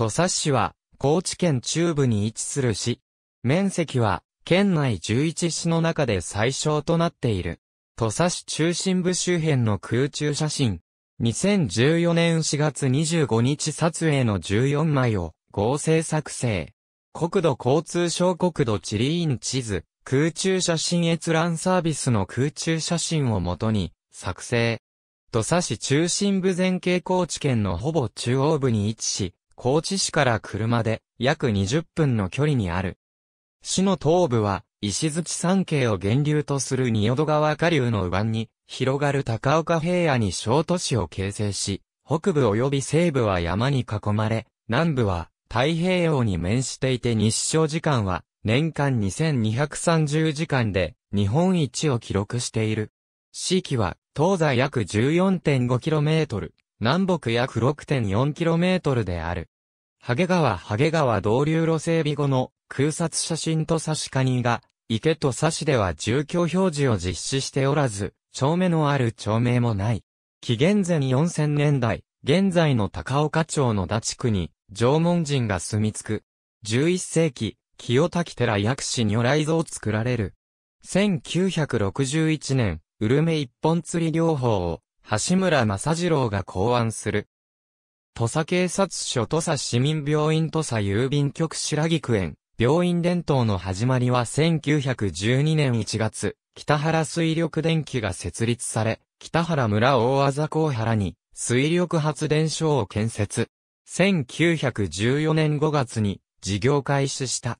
土佐市は、高知県中部に位置する市。面積は、県内11市の中で最小となっている。土佐市中心部周辺の空中写真。2014年4月25日撮影の14枚を合成作成。国土交通省国土地理院地図、空中写真閲覧サービスの空中写真をもとに作成。土佐市中心部全景高知県のほぼ中央部に位置し、高知市から車で約20分の距離にある。市の東部は、石槌山系を源流とする仁淀川下流の右岸に、広がる高岡平野に小都市を形成し、北部及び西部は山に囲まれ、南部は太平洋に面していて日照時間は年間2230時間で日本一を記録している。四季は東西約 14.5km、南北約 6.4km である。ハゲ川ハゲ川道流路整備後の空撮写真と差しカニが、池と差しでは住居表示を実施しておらず、町名のある町名もない。紀元前4000年代、現在の高岡町の田地区に、縄文人が住み着く。11世紀、清滝寺薬師如来像作られる。1961年、ウルメ一本釣り療法を橋村正次郎が考案する。土佐警察署土佐市民病院土佐郵便局白木区園、病院伝統の始まりは1912年1月、北原水力電機が設立され、北原村大あざ高原に水力発電所を建設。1914年5月に事業開始した。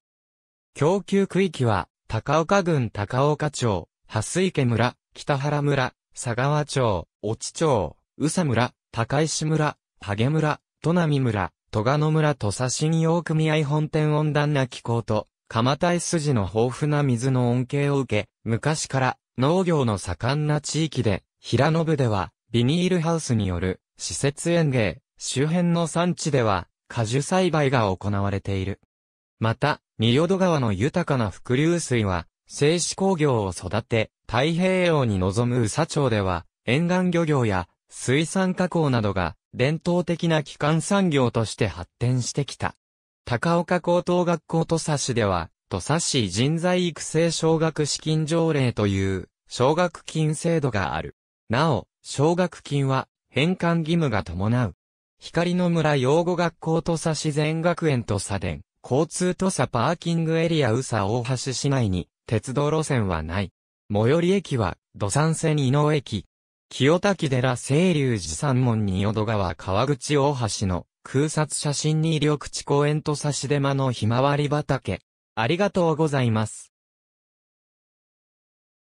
供給区域は、高岡郡高岡町、蓮池村、北原村、佐川町、越知町、宇佐村、高石村、影村、都波村、戸賀野村土佐信用組合本店温暖な気候と、蒲田筋の豊富な水の恩恵を受け、昔から農業の盛んな地域で、平野部では、ビニールハウスによる施設園芸、周辺の産地では、果樹栽培が行われている。また、仁淀川の豊かな伏流水は、製紙工業を育て、太平洋に臨む宇佐町では、沿岸漁業や水産加工などが伝統的な基幹産業として発展してきた。高岡高等学校土佐市では、土佐市人材育成奨学資金条例という奨学金制度がある。なお、奨学金は返還義務が伴う。光の村養護学校土佐自然学園土佐伝、交通土佐パーキングエリア宇佐大橋市内に鉄道路線はない。最寄り駅は、土産線井野駅。清滝寺清流寺三門に淀川川口大橋の空撮写真に緑地公園と差し出間のひまわり畑。ありがとうございます。